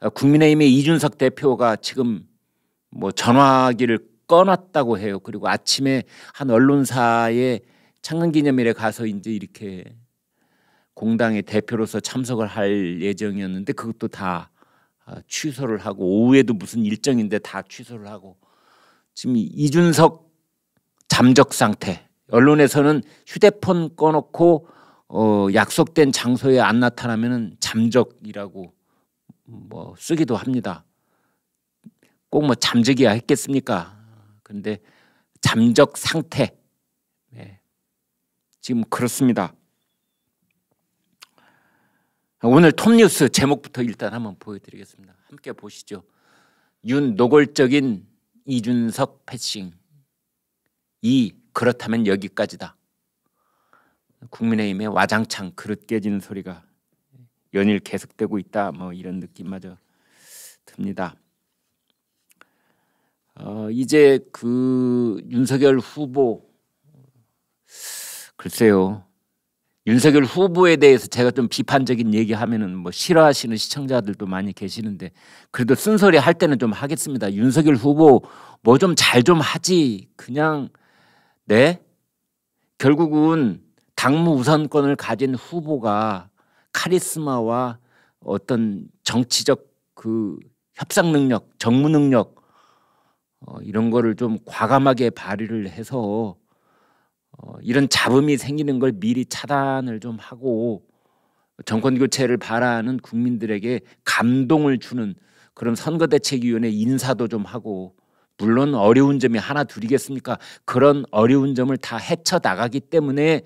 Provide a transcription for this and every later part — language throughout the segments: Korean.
어, 국민의힘의 이준석 대표가 지금 뭐 전화기를 꺼놨다고 해요. 그리고 아침에 한 언론사에 창간기념일에 가서 이제 이렇게 공당의 대표로서 참석을 할 예정이었는데 그것도 다 아, 취소를 하고 오후에도 무슨 일정인데 다 취소를 하고 지금 이준석 잠적 상태 언론에서는 휴대폰 꺼놓고 어 약속된 장소에 안 나타나면은 잠적이라고 뭐 쓰기도 합니다. 꼭 뭐 잠적이야 했겠습니까? 그런데 잠적 상태 네. 지금 그렇습니다. 오늘 톱뉴스 제목부터 일단 한번 보여드리겠습니다. 함께 보시죠. 윤노골적인 이준석 패싱. 이 그렇다면 여기까지다. 국민의힘의 와장창 그릇 깨지는 소리가 연일 계속되고 있다 뭐 이런 느낌마저 듭니다. 어, 이제 그 윤석열 후보 글쎄요 윤석열 후보에 대해서 제가 좀 비판적인 얘기하면은 뭐 싫어하시는 시청자들도 많이 계시는데 그래도 쓴소리 할 때는 좀 하겠습니다. 윤석열 후보 뭐 좀 잘좀 좀 하지 그냥 네 결국은 당무 우선권을 가진 후보가 카리스마와 어떤 정치적 그 협상 능력, 정무 능력 어, 이런 거를 좀 과감하게 발휘를 해서 어, 이런 잡음이 생기는 걸 미리 차단을 좀 하고 정권 교체를 바라는 국민들에게 감동을 주는 그런 선거대책위원회 인사도 좀 하고 물론 어려운 점이 하나 둘이겠습니까? 그런 어려운 점을 다 헤쳐 나가기 때문에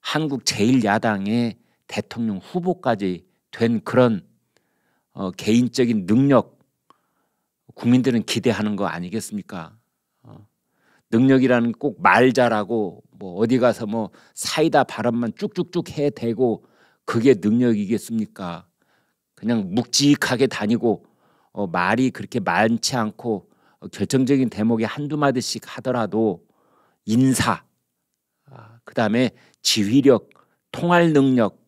한국 제일 야당의 대통령 후보까지 된 그런 어, 개인적인 능력 국민들은 기대하는 거 아니겠습니까? 어, 능력이라는 꼭 말 잘하고 뭐 어디 가서 뭐 사이다 발언만 쭉쭉쭉 해 대고 그게 능력이겠습니까? 그냥 묵직하게 다니고 어, 말이 그렇게 많지 않고 어, 결정적인 대목에 한두 마디씩 하더라도 인사, 아, 그 다음에 지휘력, 통할 능력,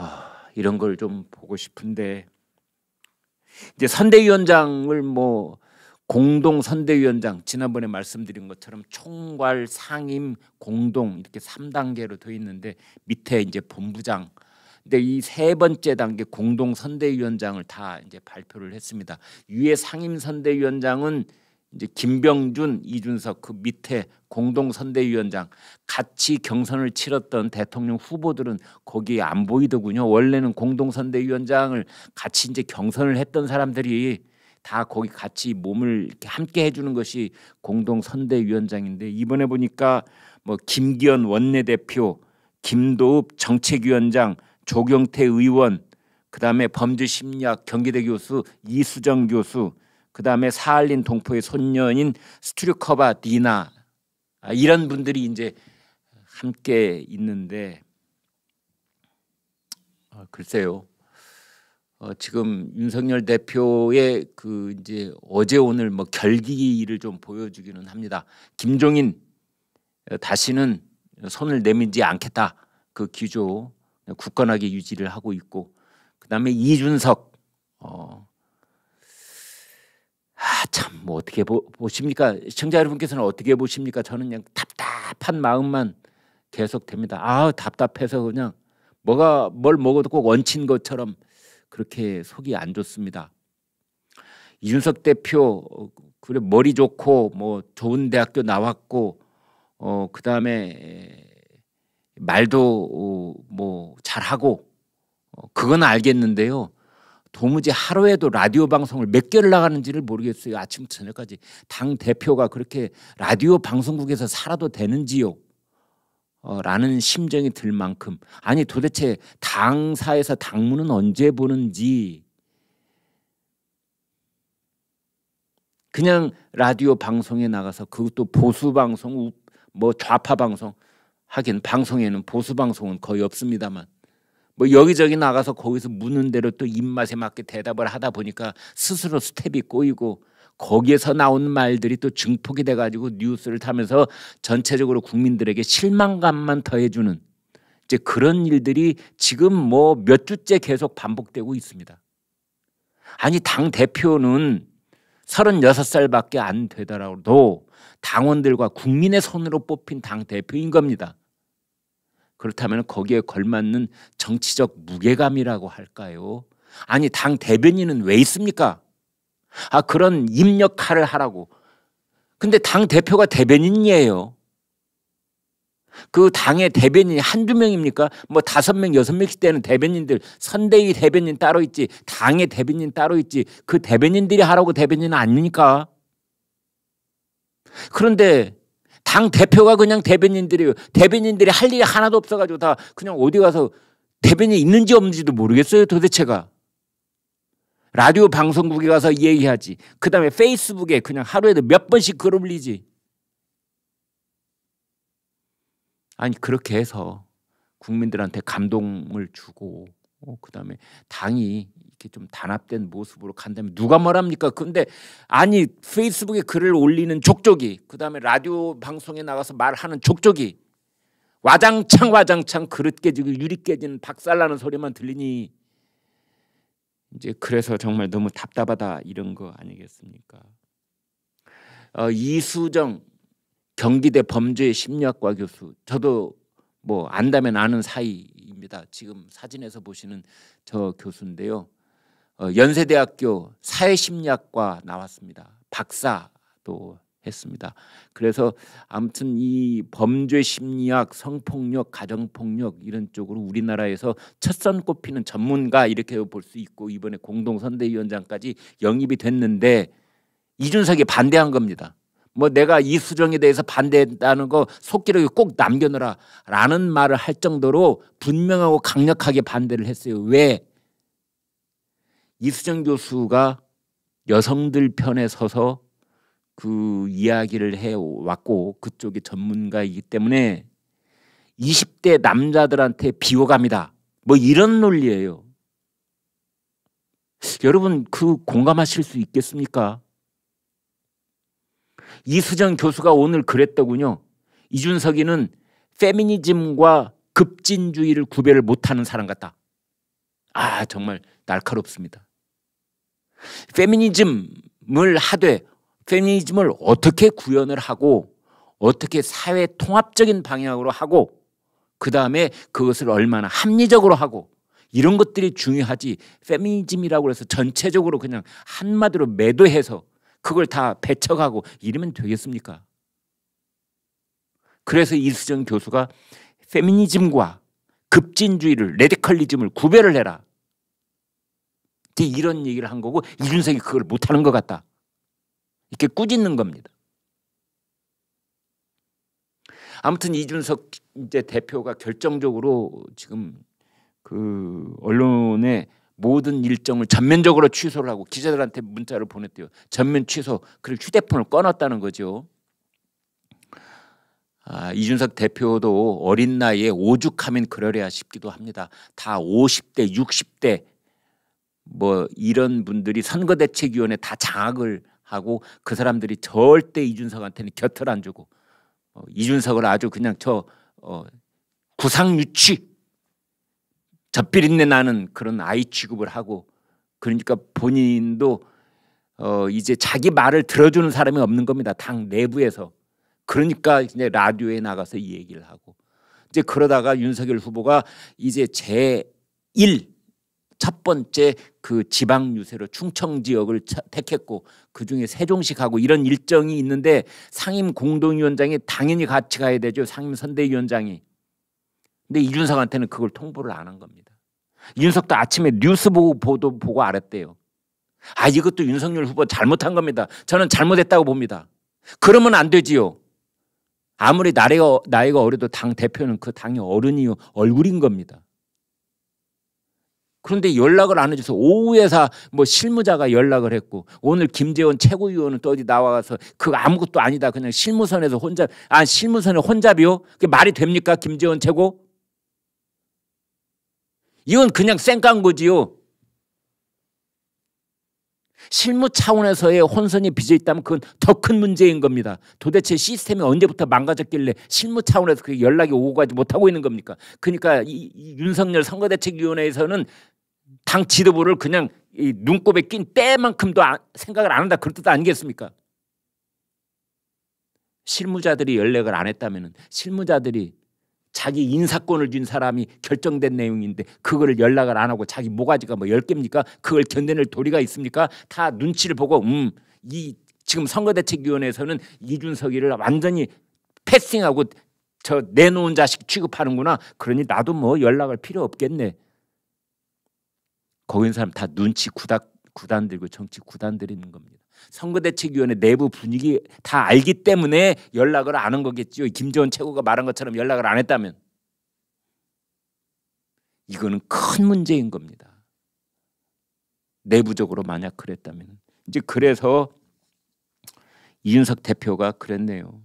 아, 이런 걸 좀 보고 싶은데 이제 선대위원장을 뭐 공동 선대위원장 지난번에 말씀드린 것처럼 총괄 상임 공동 이렇게 3단계로 되어 있는데 밑에 이제 본부장 근데 이 세 번째 단계 공동 선대위원장을 다 이제 발표를 했습니다. 위에 상임 선대위원장은 이제 김병준, 이준석 그 밑에 공동 선대위원장 같이 경선을 치렀던 대통령 후보들은 거기에 안 보이더군요. 원래는 공동 선대위원장을 같이 이제 경선을 했던 사람들이 다 거기 같이 몸을 이렇게 함께 해주는 것이 공동 선대위원장인데 이번에 보니까 뭐 김기현 원내대표, 김도읍 정책위원장, 조경태 의원, 그 다음에 범죄심리학 경기대 교수 이수정 교수 그 다음에 사할린 동포의 손녀인 스트류커바 디나 아, 이런 분들이 이제 함께 있는데 어, 글쎄요. 어, 지금 윤석열 대표의 그 이제 어제 오늘 뭐 결기를 좀 보여주기는 합니다. 김종인 어, 다시는 손을 내밀지 않겠다 그 기조 굳건하게 유지를 하고 있고 그 다음에 이준석 어, 아, 참, 뭐 어떻게 보, 십니까 시청자 여러분께서는 어떻게 보십니까? 저는 그냥 답답한 마음만 계속 됩니다. 아, 답답해서 그냥 뭐가 뭘 먹어도 꼭 원친 것처럼 그렇게 속이 안 좋습니다. 이준석 대표 그래 머리 좋고 뭐 좋은 대학교 나왔고 어 그다음에 말도 어, 뭐 잘하고 어, 그건 알겠는데요. 도무지 하루에도 라디오 방송을 몇 개를 나가는지를 모르겠어요. 아침부터 저녁까지 당 대표가 그렇게 라디오 방송국에서 살아도 되는지요? 어, 라는 심정이 들 만큼 아니 도대체 당사에서 당문은 언제 보는지 그냥 라디오 방송에 나가서 그것도 보수 방송 뭐 좌파 방송 하긴 방송에는 보수 방송은 거의 없습니다만 뭐 여기저기 나가서 거기서 묻는 대로 또 입맛에 맞게 대답을 하다 보니까 스스로 스텝이 꼬이고 거기에서 나온 말들이 또 증폭이 돼가지고 뉴스를 타면서 전체적으로 국민들에게 실망감만 더해주는 이제 그런 일들이 지금 뭐 몇 주째 계속 반복되고 있습니다. 아니 당 대표는 36살밖에 안 되더라도 당원들과 국민의 손으로 뽑힌 당 대표인 겁니다. 그렇다면 거기에 걸맞는 정치적 무게감이라고 할까요? 아니 당 대변인은 왜 있습니까? 아 그런 입력할을 하라고. 근데 당 대표가 대변인이에요. 그 당의 대변인이 한두 명입니까? 뭐 다섯 명, 여섯 명씩 되는 대변인들, 선대위 대변인 따로 있지, 당의 대변인 따로 있지, 그 대변인들이 하라고 대변인은 아닙니까? 그런데 당 대표가 그냥 대변인들이 대변인들이 할 일이 하나도 없어가지고 다 그냥 어디 가서 대변인 있는지 없는지도 모르겠어요 도대체가 라디오 방송국에 가서 얘기하지 그 다음에 페이스북에 그냥 하루에도 몇 번씩 글 올리지 아니 그렇게 해서 국민들한테 감동을 주고 어, 그 다음에 당이 이렇게 좀 단합된 모습으로 간다면 누가 말합니까? 근데 아니 페이스북에 글을 올리는 족족이 그다음에 라디오 방송에 나가서 말하는 족족이 와장창 와장창 그릇 깨지고 유리 깨지는 박살나는 소리만 들리니 이제 그래서 정말 너무 답답하다 이런 거 아니겠습니까? 어, 이수정 경기대 범죄 심리학과 교수 저도 뭐 안다면 아는 사이입니다. 지금 사진에서 보시는 저 교수인데요. 어, 연세대학교 사회심리학과 나왔습니다. 박사도 했습니다. 그래서 아무튼 이 범죄 심리학, 성폭력, 가정폭력 이런 쪽으로 우리나라에서 첫선 꼽히는 전문가 이렇게 볼 수 있고 이번에 공동선대위원장까지 영입이 됐는데 이준석이 반대한 겁니다. 뭐 내가 이수정에 대해서 반대했다는 거 속기록에 꼭 남겨놓으라라는 말을 할 정도로 분명하고 강력하게 반대를 했어요. 왜? 이수정 교수가 여성들 편에 서서 그 이야기를 해 왔고 그쪽이 전문가이기 때문에 20대 남자들한테 비호감이다. 뭐 이런 논리예요. 여러분 그 공감하실 수 있겠습니까? 이수정 교수가 오늘 그랬더군요. 이준석이는 페미니즘과 급진주의를 구별을 못하는 사람 같다. 아 정말 날카롭습니다. 페미니즘을 하되 페미니즘을 어떻게 구현을 하고 어떻게 사회 통합적인 방향으로 하고 그 다음에 그것을 얼마나 합리적으로 하고 이런 것들이 중요하지 페미니즘이라고 해서 전체적으로 그냥 한마디로 매도해서 그걸 다 배척하고 이러면 되겠습니까? 그래서 이수정 교수가 페미니즘과 급진주의를 레디컬리즘을 구별을 해라. 이런 얘기를 한 거고 이준석이 그걸 못하는 것 같다. 이렇게 꾸짖는 겁니다. 아무튼 이준석 이제 대표가 결정적으로 지금 그 언론의 모든 일정을 전면적으로 취소를 하고 기자들한테 문자를 보냈대요. 전면 취소. 그리고 휴대폰을 꺼놨다는 거죠. 아, 이준석 대표도 어린 나이에 오죽하면 그러랴 싶기도 합니다. 다 50대, 60대 뭐 이런 분들이 선거대책위원회 다 장악을 하고 그 사람들이 절대 이준석한테는 곁을 안 주고 어, 이준석을 아주 그냥 저 어, 구상유치 젖비린내 나는 그런 아이 취급을 하고 그러니까 본인도 어, 이제 자기 말을 들어주는 사람이 없는 겁니다. 당 내부에서 그러니까 이제 라디오에 나가서 이 얘기를 하고 이제 그러다가 윤석열 후보가 이제 제1 첫 번째 그 지방 유세로 충청 지역을 택했고 그 중에 세종시가고 이런 일정이 있는데 상임 공동위원장이 당연히 같이 가야 되죠 상임 선대위원장이. 근데 이준석한테는 그걸 통보를 안 한 겁니다. 이준석도 아침에 뉴스 보고 보도 보고 알았대요. 아 이것도 윤석열 후보 잘못한 겁니다. 저는 잘못했다고 봅니다. 그러면 안 되지요. 아무리 나이가, 나이가 어려도 당 대표는 그 당의 어른이요 얼굴인 겁니다. 그런데 연락을 안 해줘서 오후에사 뭐 실무자가 연락을 했고 오늘 김재원 최고위원은 또 어디 나와서 그 아무것도 아니다 그냥 실무선에서 혼자 아 실무선에 혼잡이요? 그게 말이 됩니까 김재원 최고? 이건 그냥 쌩깐 거지요. 실무 차원에서의 혼선이 빚어 있다면 그건 더 큰 문제인 겁니다. 도대체 시스템이 언제부터 망가졌길래 실무 차원에서 그 연락이 오고 가지 못하고 있는 겁니까? 그러니까 이, 이 윤석열 선거대책위원회에서는 당 지도부를 그냥 이 눈곱에 낀 때만큼도 아, 생각을 안 한다 그럴 뜻 아니겠습니까? 실무자들이 연락을 안 했다면 실무자들이 자기 인사권을 준 사람이 결정된 내용인데 그거를 연락을 안 하고 자기 모가지가 뭐 열개입니까 그걸 견뎌낼 도리가 있습니까? 다 눈치를 보고 음 이 지금 선거대책위원회에서는 이준석이를 완전히 패싱하고 저 내놓은 자식 취급하는구나 그러니 나도 뭐 연락할 필요 없겠네 거기 있는 사람 다 눈치 구닥 구단 들고 정치 구단 들이는 겁니다. 선거대책위원회 내부 분위기 다 알기 때문에 연락을 안 한거겠지 김재원 최고가 말한 것처럼 연락을 안 했다면 이거는 큰 문제인 겁니다. 내부적으로 만약 그랬다면 이제 그래서 이윤석 대표가 그랬네요.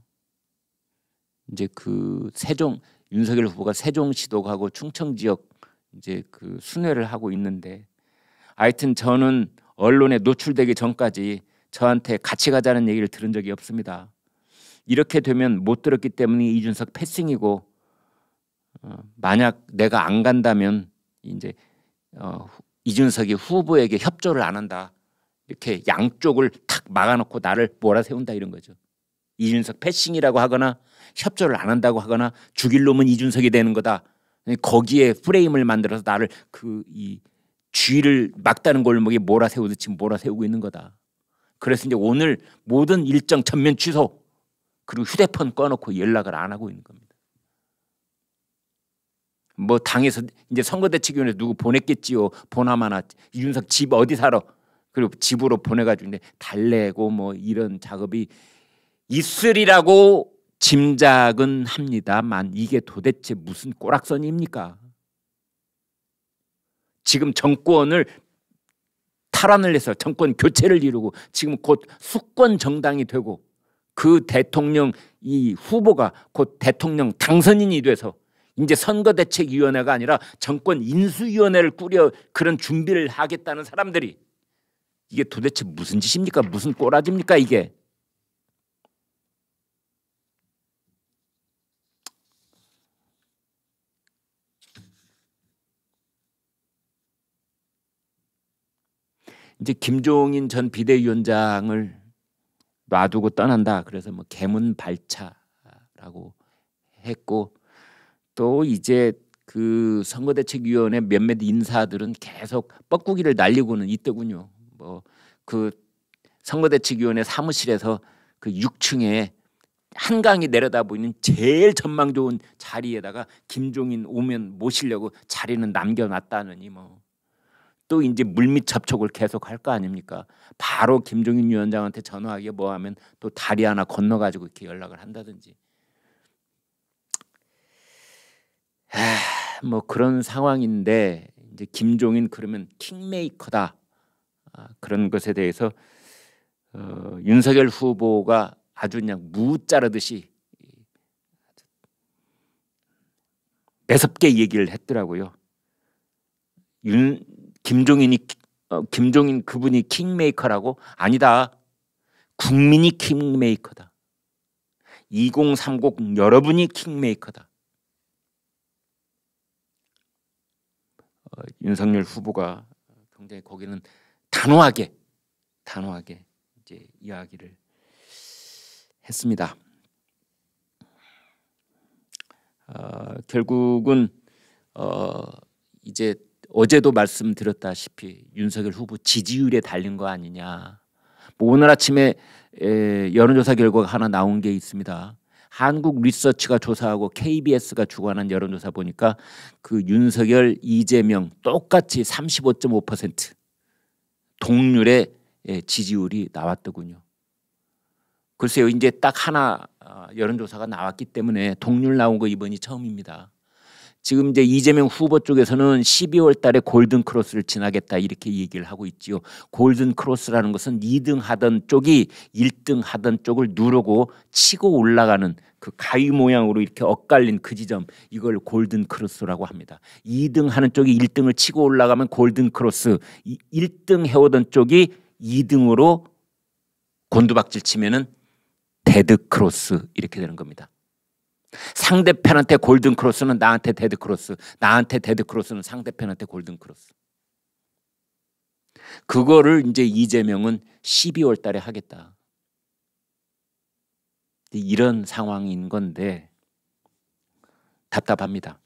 이제 그 세종 윤석열 후보가 세종시도 가고 충청 지역 이제 그 순회를 하고 있는데 하여튼 저는 언론에 노출되기 전까지 저한테 같이 가자는 얘기를 들은 적이 없습니다. 이렇게 되면 못 들었기 때문에 이준석 패싱이고 어, 만약 내가 안 간다면 이제 어, 이준석이 후보에게 협조를 안 한다 이렇게 양쪽을 탁 막아놓고 나를 몰아세운다 이런 거죠. 이준석 패싱이라고 하거나 협조를 안 한다고 하거나 죽일 놈은 이준석이 되는 거다. 거기에 프레임을 만들어서 나를 그이 쥐를 막다는 골목에 몰아세우듯 이 몰아세우고 있는 거다. 그래서 이제 오늘 모든 일정 전면 취소 그리고 휴대폰 꺼놓고 연락을 안 하고 있는 겁니다. 뭐 당에서 이제 선거대책위원회 누구 보냈겠지요. 보나마나 이준석 집 어디 살아. 그리고 집으로 보내가지고 이제 달래고 뭐 이런 작업이 있으리라고 짐작은 합니다만 이게 도대체 무슨 꼬락선입니까? 지금 정권을 탈환을 해서 정권 교체를 이루고 지금 곧 수권 정당이 되고 그 대통령 이 후보가 곧 대통령 당선인이 돼서 이제 선거대책위원회가 아니라 정권 인수위원회를 꾸려 그런 준비를 하겠다는 사람들이 이게 도대체 무슨 짓입니까? 무슨 꼬라지입니까? 이게 이제 김종인 전 비대위원장을 놔두고 떠난다. 그래서 뭐 개문 발차라고 했고 또 이제 그 선거대책위원회 몇몇 인사들은 계속 뻐꾸기를 날리고는 있더군요. 뭐 그 선거대책위원회 사무실에서 그 6층에 한강이 내려다 보이는 제일 전망 좋은 자리에다가 김종인 오면 모시려고 자리는 남겨놨다느니 뭐또 이제 물밑 접촉을 계속 할 거 아닙니까? 바로 김종인 위원장한테 전화하게 뭐 하면 또 다리 하나 건너 가지고 이렇게 연락을 한다든지. 아, 뭐 그런 상황인데 이제 김종인 그러면 킹메이커다. 아, 그런 것에 대해서 어, 윤석열 후보가 아주 그냥 무 자르듯이 매섭게 얘기를 했더라고요. 윤 김종인이 어, 김종인 그분이 킹메이커라고 아니다. 국민이 킹메이커다. 2030 여러분이 킹메이커다. 어, 윤석열 후보가 굉장히 거기는 단호하게 단호하게 이제 이야기를 했습니다. 어, 결국은 어, 이제 어제도 말씀드렸다시피 윤석열 후보 지지율에 달린 거 아니냐. 뭐 오늘 아침에 에, 여론조사 결과가 하나 나온 게 있습니다. 한국 리서치가 조사하고 KBS가 주관한 여론조사 보니까 그 윤석열, 이재명 똑같이 35.5% 동률의 지지율이 나왔더군요. 글쎄요, 이제 딱 하나 어, 여론조사가 나왔기 때문에 동률 나온 거 이번이 처음입니다. 지금 이제 이재명 후보 쪽에서는 12월 달에 골든 크로스를 지나겠다 이렇게 얘기를 하고 있지요. 골든 크로스라는 것은 2등 하던 쪽이 1등 하던 쪽을 누르고 치고 올라가는 그 가위 모양으로 이렇게 엇갈린 그 지점 이걸 골든 크로스라고 합니다. 2등 하는 쪽이 1등을 치고 올라가면 골든 크로스. 1등 해오던 쪽이 2등으로 곤두박질 치면은 데드 크로스 이렇게 되는 겁니다. 상대편한테 골든 크로스는 나한테 데드 크로스, 나한테 데드 크로스는 상대편한테 골든 크로스. 그거를 이제 이재명은 12월 달에 하겠다. 이런 상황인 건데 답답합니다.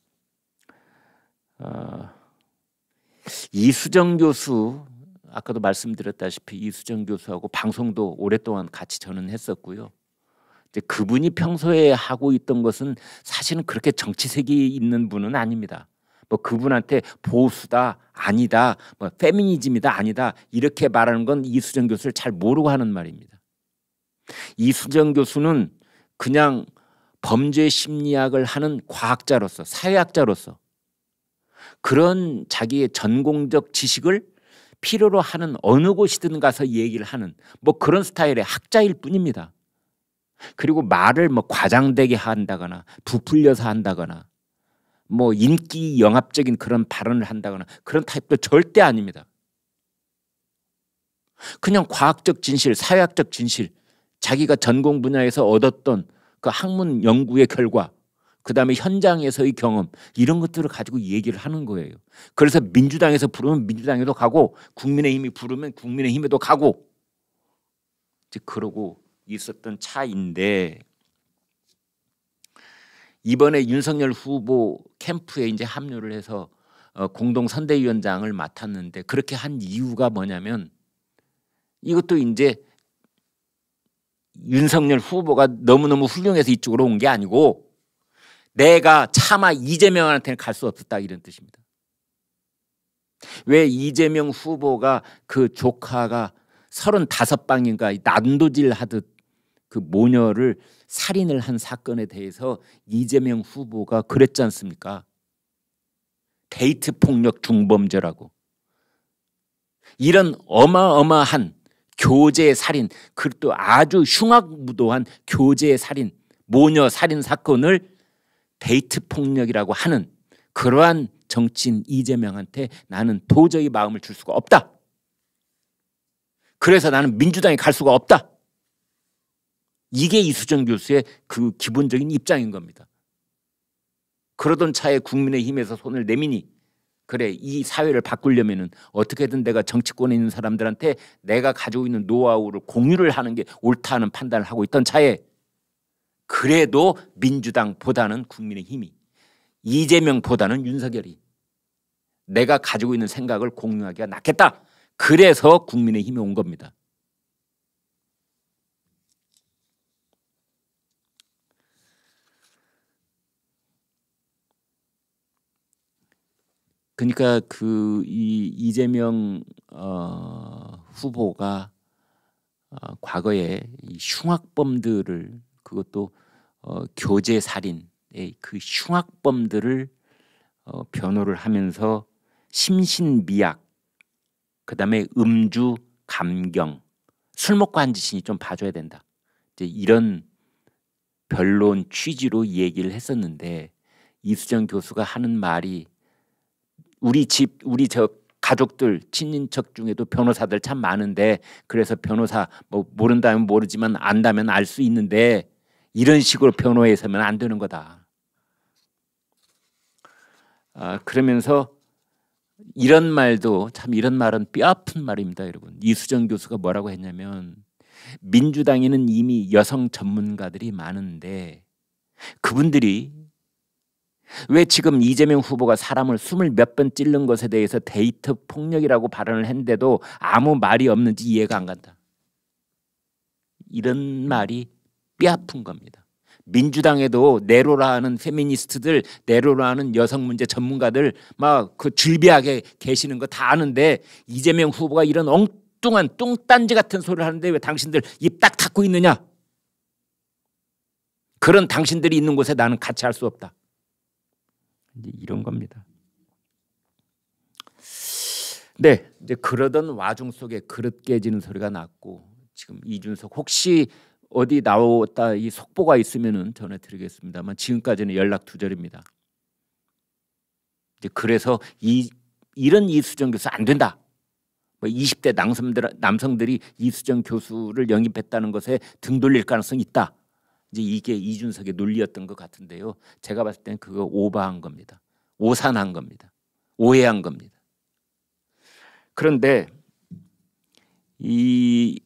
어, 이수정 교수 아까도 말씀드렸다시피 이수정 교수하고 방송도 오랫동안 같이 저는 했었고요. 이제 그분이 평소에 하고 있던 것은 사실은 그렇게 정치색이 있는 분은 아닙니다. 뭐 그분한테 보수다 아니다 뭐 페미니즘이다 아니다 이렇게 말하는 건 이수정 교수를 잘 모르고 하는 말입니다. 이수정 교수는 그냥 범죄 심리학을 하는 과학자로서 사회학자로서 그런 자기의 전공적 지식을 필요로 하는 어느 곳이든 가서 얘기를 하는 뭐 그런 스타일의 학자일 뿐입니다. 그리고 말을 뭐 과장되게 한다거나 부풀려서 한다거나 뭐 인기 영합적인 그런 발언을 한다거나 그런 타입도 절대 아닙니다. 그냥 과학적 진실, 사회학적 진실, 자기가 전공 분야에서 얻었던 그 학문 연구의 결과, 그 다음에 현장에서의 경험 이런 것들을 가지고 얘기를 하는 거예요. 그래서 민주당에서 부르면 민주당에도 가고 국민의힘이 부르면 국민의힘에도 가고 이제 그러고 있었던 차인데 이번에 윤석열 후보 캠프에 이제 합류를 해서 어, 공동 선대위원장을 맡았는데 그렇게 한 이유가 뭐냐면 이것도 이제 윤석열 후보가 너무너무 훌륭해서 이쪽으로 온 게 아니고 내가 차마 이재명한테는 갈 수 없었다 이런 뜻입니다. 왜 이재명 후보가 그 조카가 35방인가 난도질 하듯 그 모녀를 살인을 한 사건에 대해서 이재명 후보가 그랬지 않습니까? 데이트 폭력 중범죄라고. 이런 어마어마한 교제 살인, 그리고 아주 흉악무도한 교제 살인, 모녀 살인 사건을 데이트 폭력이라고 하는 그러한 정치인 이재명한테 나는 도저히 마음을 줄 수가 없다. 그래서 나는 민주당에 갈 수가 없다. 이게 이수정 교수의 그 기본적인 입장인 겁니다. 그러던 차에 국민의힘에서 손을 내미니 그래 이 사회를 바꾸려면은 어떻게든 내가 정치권에 있는 사람들한테 내가 가지고 있는 노하우를 공유를 하는 게 옳다는 판단을 하고 있던 차에 그래도 민주당보다는 국민의힘이 이재명보다는 윤석열이 내가 가지고 있는 생각을 공유하기가 낫겠다. 그래서 국민의힘이온 겁니다. 그러니까 그이 이재명 어, 후보가 어, 과거에 이 흉악범들을 그것도 어, 교제 살인의 그 흉악범들을 어, 변호를 하면서 심신미약 그다음에 음주 감경 술 먹고 한 짓이니 좀 봐줘야 된다 이제 이런 변론 취지로 얘기를 했었는데 이수정 교수가 하는 말이 우리 집 우리 저 가족들 친인척 중에도 변호사들 참 많은데 그래서 변호사 뭐 모른다면 모르지만 안다면 알 수 있는데 이런 식으로 변호해서는 안 되는 거다. 아, 그러면서 이런 말도 참 이런 말은 뼈아픈 말입니다, 여러분. 이수정 교수가 뭐라고 했냐면 민주당에는 이미 여성 전문가들이 많은데 그분들이 왜 지금 이재명 후보가 사람을 숨을 몇 번 찔른 것에 대해서 데이트 폭력이라고 발언을 했는데도 아무 말이 없는지 이해가 안 간다. 이런 말이 뼈아픈 겁니다. 민주당에도 내로라 하는 페미니스트들, 내로라 하는 여성 문제 전문가들 막그 줄비하게 계시는 거 다 아는데 이재명 후보가 이런 엉뚱한 뚱딴지 같은 소리를 하는데 왜 당신들 입 딱 닫고 있느냐? 그런 당신들이 있는 곳에 나는 같이 할 수 없다. 이제 이런 겁니다. 네, 이제 그러던 와중 속에 그릇 깨지는 소리가 났고 지금 이준석 혹시 어디 나왔다 이 속보가 있으면은 전해드리겠습니다만 지금까지는 연락 두절입니다. 이제 그래서 이 이런 이수정 교수 안 된다. 뭐 20대 남성들 남성들이 이수정 교수를 영입했다는 것에 등 돌릴 가능성이 있다. 이제 이게 이준석의 논리였던 것 같은데요. 제가 봤을 때는 그거 오바한 겁니다. 오산한 겁니다. 오해한 겁니다. 그런데 이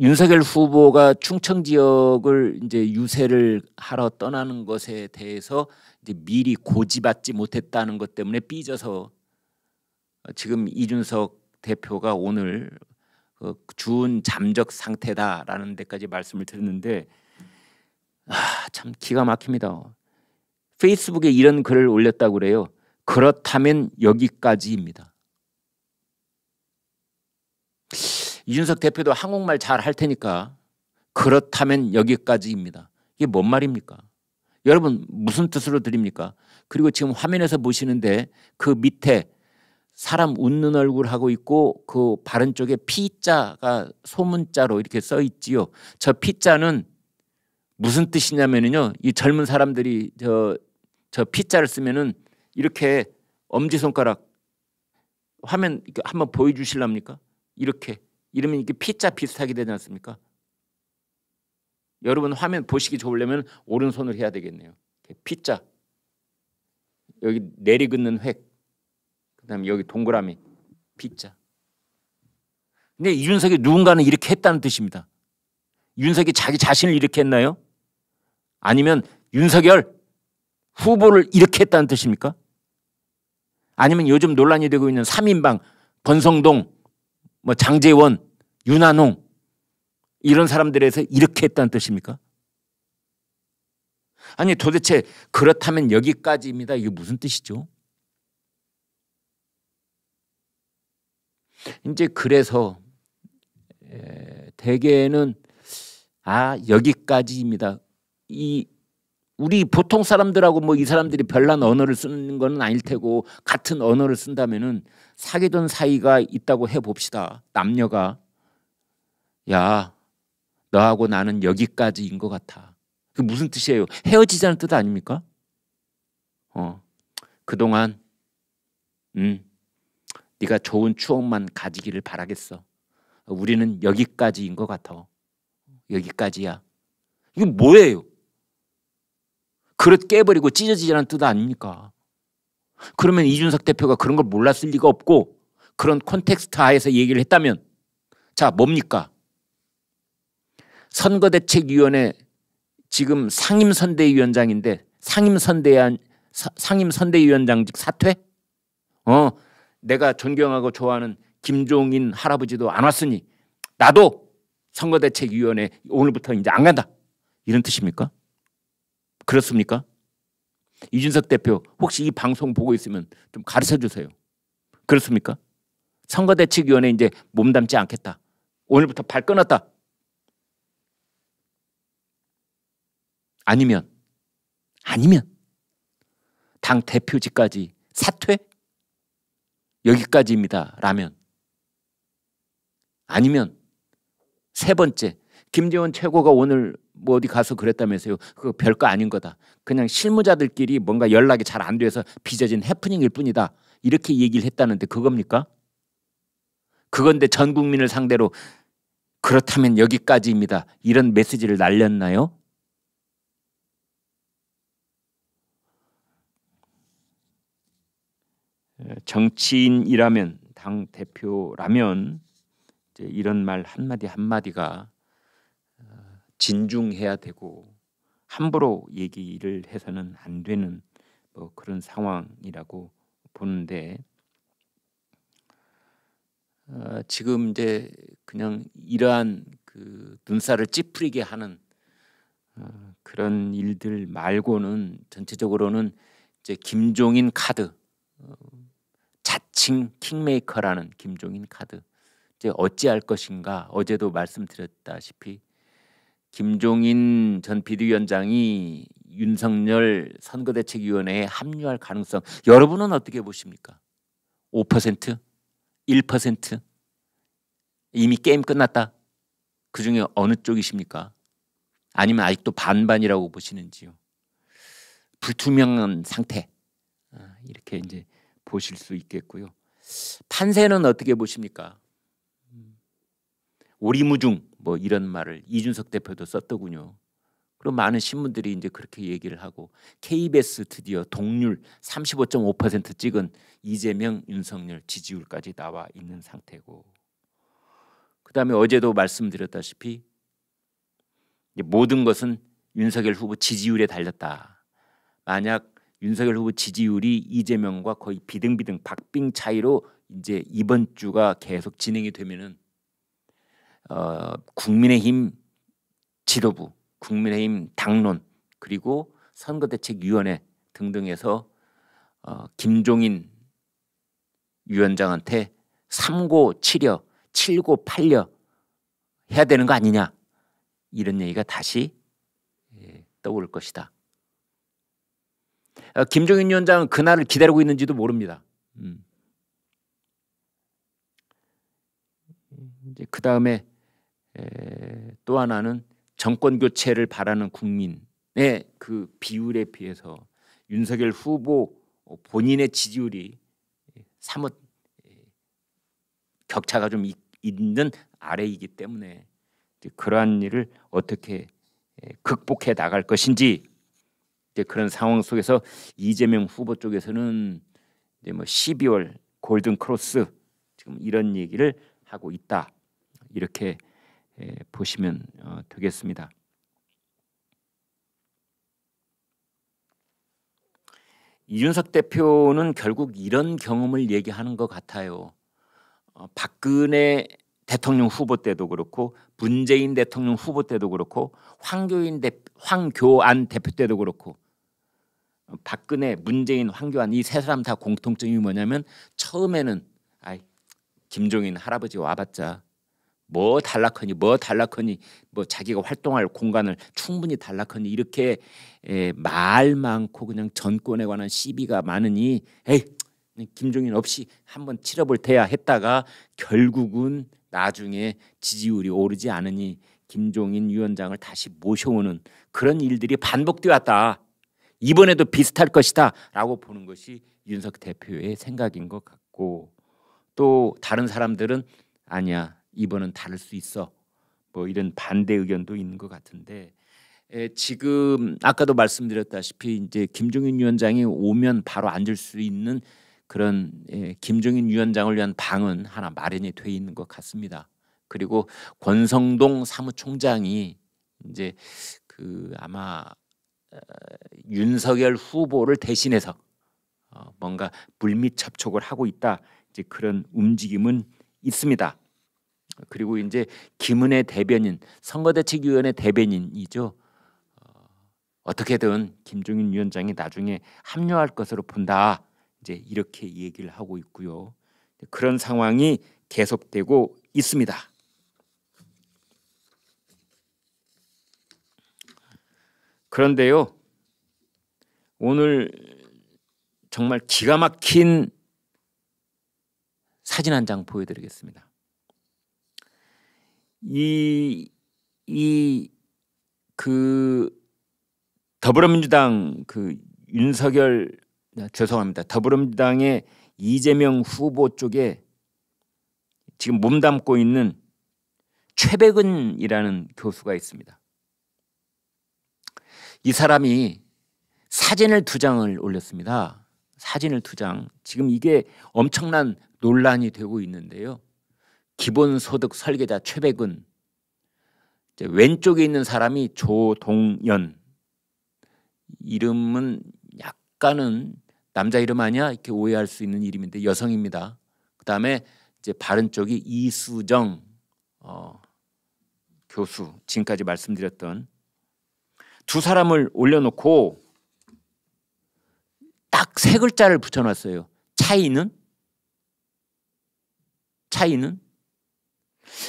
윤석열 후보가 충청 지역을 이제 유세를 하러 떠나는 것에 대해서 이제 미리 고지받지 못했다는 것 때문에 삐져서 지금 이준석 대표가 오늘 준 그 잠적 상태다라는 데까지 말씀을 드렸는데 아, 참 기가 막힙니다. 페이스북에 이런 글을 올렸다고 그래요. 그렇다면 여기까지입니다. 이준석 대표도 한국말 잘 할 테니까 그렇다면 여기까지입니다. 이게 뭔 말입니까? 여러분 무슨 뜻으로 드립니까? 그리고 지금 화면에서 보시는데 그 밑에 사람 웃는 얼굴하고 있고 그 바른 쪽에 피자가 소문자로 이렇게 써 있지요. 저 피자는 무슨 뜻이냐면요. 이 젊은 사람들이 저, 저 피자를 쓰면은 이렇게 엄지손가락 화면 한번 보여주실랍니까? 이렇게. 이러면 이게 렇 피자 비슷하게 되지 않습니까? 여러분 화면 보시기 좋으려면 오른손을 해야 되겠네요. 피자. 여기 내리긋는 획. 그 다음에 여기 동그라미. 피자. 근데 이준석이 누군가는 이렇게 했다는 뜻입니다. 윤석이 자기 자신을 이렇게 했나요? 아니면 윤석열 후보를 이렇게 했다는 뜻입니까? 아니면 요즘 논란이 되고 있는 3인방 권성동 뭐 장재원 윤한홍 이런 사람들에서 이렇게 했다는 뜻입니까? 아니 도대체 그렇다면 여기까지입니다. 이게 무슨 뜻이죠? 이제 그래서 대개는 아 여기까지입니다. 이 우리 보통 사람들하고 뭐 이 사람들이 별난 언어를 쓰는 건 아닐 테고 같은 언어를 쓴다면은 사귀던 사이가 있다고 해 봅시다. 남녀가 야 너하고 나는 여기까지인 것 같아. 그 무슨 뜻이에요? 헤어지자는 뜻 아닙니까? 어 그동안 음 네가 좋은 추억만 가지기를 바라겠어. 우리는 여기까지인 것 같아. 여기까지야. 이거 뭐예요? 그릇 깨버리고 찢어지자는 뜻 아닙니까? 그러면 이준석 대표가 그런 걸 몰랐을 리가 없고 그런 콘텍스트 하에서 얘기를 했다면 자 뭡니까? 선거대책위원회 지금 상임선대위원장인데 상임선대한 상임선대위원장직 사퇴? 어 내가 존경하고 좋아하는 김종인 할아버지도 안 왔으니 나도 선거대책위원회 오늘부터 이제 안 간다 이런 뜻입니까? 그렇습니까? 이준석 대표 혹시 이 방송 보고 있으면 좀 가르쳐 주세요. 그렇습니까? 선거대책위원회 이제 몸담지 않겠다. 오늘부터 발 끊었다. 아니면 아니면 당 대표직까지 사퇴? 여기까지입니다. 라면 아니면 세 번째 김재원 최고가 오늘 뭐 어디 가서 그랬다면서요. 그거 별거 아닌 거다. 그냥 실무자들끼리 뭔가 연락이 잘 안 돼서 빚어진 해프닝일 뿐이다. 이렇게 얘기를 했다는데 그겁니까? 그건데 전 국민을 상대로 그렇다면 여기까지입니다. 이런 메시지를 날렸나요? 예, 정치인이라면 당 대표라면 이런 말 한마디 한마디가 진중해야 되고 함부로 얘기를 해서는 안 되는 뭐 그런 상황이라고 보는데 어, 지금 이제 그냥 이러한 그 눈살을 찌푸리게 하는 어, 그런 일들 말고는 전체적으로는 이제 김종인 카드 어, 자칭 킹메이커라는 김종인 카드 이제 어찌할 것인가 어제도 말씀드렸다시피 김종인 전 비대위원장이 윤석열 선거대책위원회에 합류할 가능성 여러분은 어떻게 보십니까? 5%? 1%? 이미 게임 끝났다. 그 중에 어느 쪽이십니까? 아니면 아직도 반반이라고 보시는지요? 불투명한 상태 아, 이렇게 이제 보실 수 있겠고요. 판세는 어떻게 보십니까? 오리무중 뭐 이런 말을 이준석 대표도 썼더군요. 그럼 많은 신문들이 이제 그렇게 얘기를 하고 KBS 드디어 동률 35.5% 찍은 이재명 윤석열 지지율까지 나와 있는 상태고 그다음에 어제도 말씀드렸다시피 모든 것은 윤석열 후보 지지율에 달렸다. 만약 윤석열 후보 지지율이 이재명과 거의 비등비등 박빙 차이로 이제 이번 주가 계속 진행이 되면은 어, 국민의힘 지도부, 국민의힘 당론 그리고 선거대책위원회 등등에서 어, 김종인 위원장한테 3고7려7고8려 해야 되는 거 아니냐 이런 얘기가 다시 예, 떠오를 것이다. 어, 김종인 위원장은 그날을 기다리고 있는지도 모릅니다. 음. 그 다음에 또 하나는 정권 교체를 바라는 국민의 그 비율에 비해서 윤석열 후보 본인의 지지율이 사뭇 격차가 좀 있는 아래이기 때문에 그러한 일을 어떻게 극복해 나갈 것인지 그런 상황 속에서 이재명 후보 쪽에서는 이제 뭐 12월 골든 크로스 지금 이런 얘기를 하고 있다 이렇게 예, 보시면 어, 되겠습니다. 이준석 대표는 결국 이런 경험을 얘기하는 것 같아요. 어, 박근혜 대통령 후보 때도 그렇고 문재인 대통령 후보 때도 그렇고 황교인 대, 황교안 대표 때도 그렇고 박근혜, 문재인, 황교안 이 세 사람 다 공통점이 뭐냐면 처음에는 아이 김종인 할아버지 와봤자 뭐 달라커니 뭐 달라커니 뭐 자기가 활동할 공간을 충분히 달라커니 이렇게 에, 말 많고 그냥 전권에 관한 시비가 많으니 에이 김종인 없이 한번 치러볼 테야 했다가 결국은 나중에 지지율이 오르지 않으니 김종인 위원장을 다시 모셔오는 그런 일들이 반복되었다. 이번에도 비슷할 것이다라고 보는 것이 윤석 대표의 생각인 것 같고 또 다른 사람들은 아니야 이번은 다를 수 있어. 뭐 이런 반대 의견도 있는 것 같은데 에, 지금 아까도 말씀드렸다시피 이제 김종인 위원장이 오면 바로 앉을 수 있는 그런 에, 김종인 위원장을 위한 방은 하나 마련이 돼 있는 것 같습니다. 그리고 권성동 사무총장이 이제 그 아마 어, 윤석열 후보를 대신해서 어, 뭔가 불밑 접촉을 하고 있다 이제 그런 움직임은 있습니다. 그리고 이제 김은혜 대변인 선거대책위원회 대변인이죠. 어, 어떻게든 김종인 위원장이 나중에 합류할 것으로 본다. 이제 이렇게 얘기를 하고 있고요. 그런 상황이 계속되고 있습니다. 그런데요. 오늘 정말 기가 막힌 사진 한 장 보여드리겠습니다. 이이그 더불어민주당 그 윤석열 아, 죄송합니다. 더불어민주당의 이재명 후보 쪽에 지금 몸담고 있는 최백은이라는 교수가 있습니다. 이 사람이 사진을 두 장을 올렸습니다. 사진을 두 장. 지금 이게 엄청난 논란이 되고 있는데요. 기본소득 설계자 최백은 왼쪽에 있는 사람이 조동연 이름은 약간은 남자 이름 아니야 이렇게 오해할 수 있는 이름인데 여성입니다. 그 다음에 이제 바른 쪽이 이수정 어, 교수 지금까지 말씀드렸던 두 사람을 올려놓고 딱 세 글자를 붙여놨어요. 차이는 차이는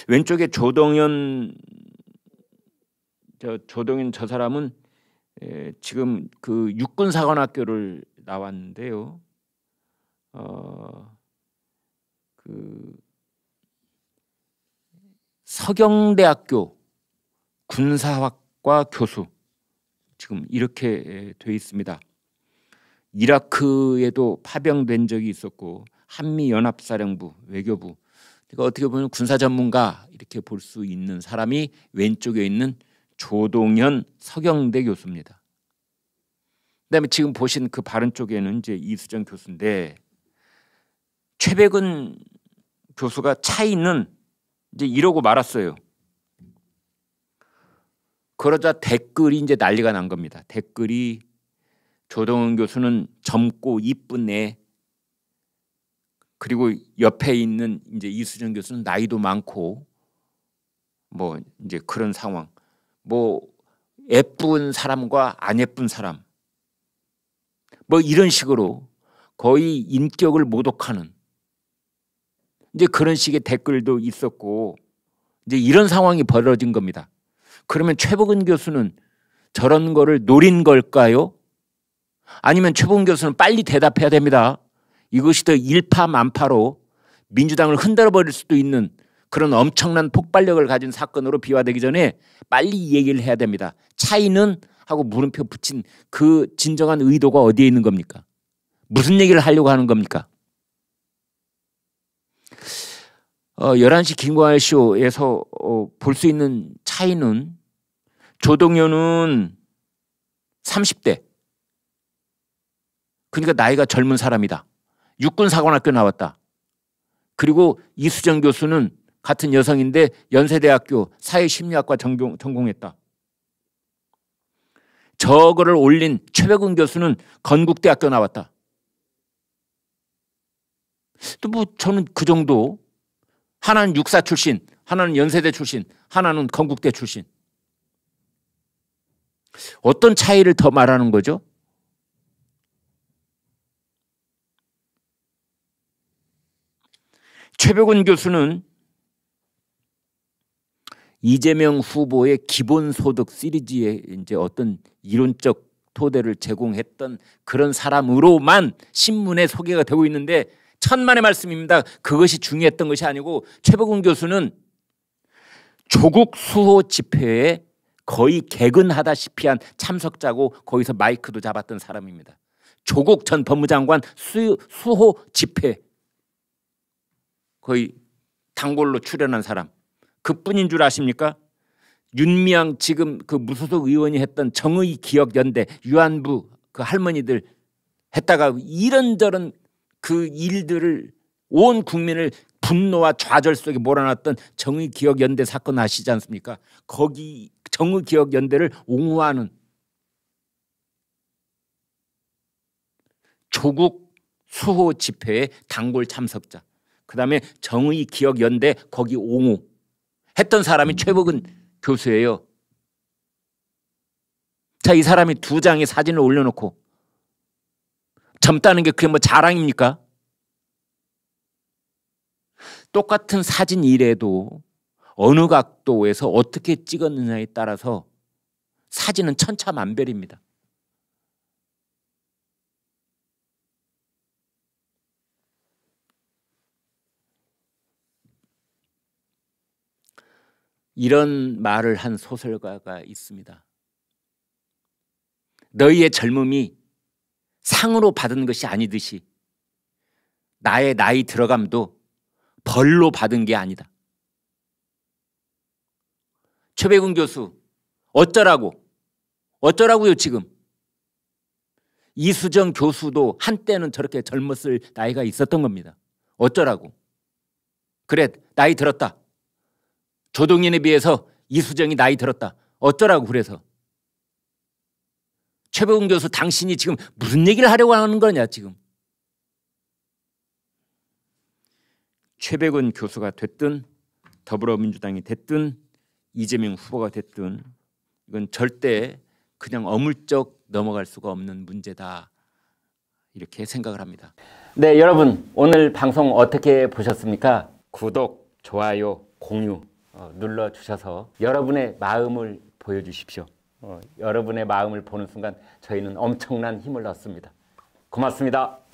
왼쪽에 조동현 저 조동현 저 사람은 에, 지금 그 육군 사관학교를 나왔는데요. 어, 그 서경대학교 군사학과 교수 지금 이렇게 돼 있습니다. 이라크에도 파병된 적이 있었고 한미 연합사령부 외교부 그러니까 어떻게 보면 군사 전문가 이렇게 볼 수 있는 사람이 왼쪽에 있는 조동현 서경대 교수입니다. 그다음에 지금 보신 그 바른 쪽에는 이제 이수정 교수인데 최백은 교수가 차이는 이제 이러고 말았어요. 그러자 댓글이 이제 난리가 난 겁니다. 댓글이 조동훈 교수는 젊고 이쁜 애 그리고 옆에 있는 이제 이수정 교수는 나이도 많고 뭐 이제 그런 상황. 뭐 예쁜 사람과 안 예쁜 사람. 뭐 이런 식으로 거의 인격을 모독하는 이제 그런 식의 댓글도 있었고 이제 이런 상황이 벌어진 겁니다. 그러면 최복은 교수는 저런 거를 노린 걸까요? 아니면 최복은 교수는 빨리 대답해야 됩니다. 이것이 더 일파만파로 민주당을 흔들어 버릴 수도 있는 그런 엄청난 폭발력을 가진 사건으로 비화되기 전에 빨리 이 얘기를 해야 됩니다. 차이는 하고 물음표 붙인 그 진정한 의도가 어디에 있는 겁니까? 무슨 얘기를 하려고 하는 겁니까? 어, 11시 김광일 쇼에서 어, 볼수 있는 차이는 조동현은 30대. 그러니까 나이가 젊은 사람이다. 육군사관학교 나왔다. 그리고 이수정 교수는 같은 여성인데 연세대학교 사회심리학과 전공, 전공했다. 저거를 올린 최백운 교수는 건국대학교 나왔다. 또 뭐 저는 그 정도 하나는 육사 출신, 하나는 연세대 출신, 하나는 건국대 출신. 어떤 차이를 더 말하는 거죠? 최백운 교수는 이재명 후보의 기본소득 시리즈의 이제 어떤 이론적 토대를 제공했던 그런 사람으로만 신문에 소개가 되고 있는데 천만의 말씀입니다. 그것이 중요했던 것이 아니고 최백운 교수는 조국 수호 집회에 거의 개근하다시피 한 참석자고 거기서 마이크도 잡았던 사람입니다. 조국 전 법무장관 수, 수호 집회 거의 단골로 출연한 사람 그뿐인 줄 아십니까? 윤미향 지금 그 무소속 의원이 했던 정의 기억 연대 유한부 그 할머니들 했다가 이런저런 그 일들을 온 국민을 분노와 좌절 속에 몰아놨던 정의 기억 연대 사건 아시지 않습니까? 거기 정의 기억 연대를 옹호하는 조국 수호 집회의 단골 참석자 그다음에 정의 기억 연대 거기 옹호 했던 사람이 최복은 교수예요. 자, 이 사람이 두 장의 사진을 올려놓고 젊다는 게 그게 뭐 자랑입니까? 똑같은 사진 이래도 어느 각도에서 어떻게 찍었느냐에 따라서 사진은 천차만별입니다. 이런 말을 한 소설가가 있습니다. 너희의 젊음이 상으로 받은 것이 아니듯이 나의 나이 들어감도 벌로 받은 게 아니다. 최백운 교수 어쩌라고 어쩌라고요 지금 이수정 교수도 한때는 저렇게 젊었을 나이가 있었던 겁니다. 어쩌라고 그래 나이 들었다 조동인에 비해서 이수정이 나이 들었다. 어쩌라고 그래서. 최백운 교수 당신이 지금 무슨 얘기를 하려고 하는 거냐 지금. 최백운 교수가 됐든 더불어민주당이 됐든 이재명 후보가 됐든 이건 절대 그냥 어물쩍 넘어갈 수가 없는 문제다 이렇게 생각을 합니다. 네 여러분 오늘 방송 어떻게 보셨습니까? 구독, 좋아요, 공유 어, 눌러 주셔서 여러분의 마음을 보여주십시오. 어, 여러분의 마음을 보는 순간 저희는 엄청난 힘을 얻습니다. 고맙습니다.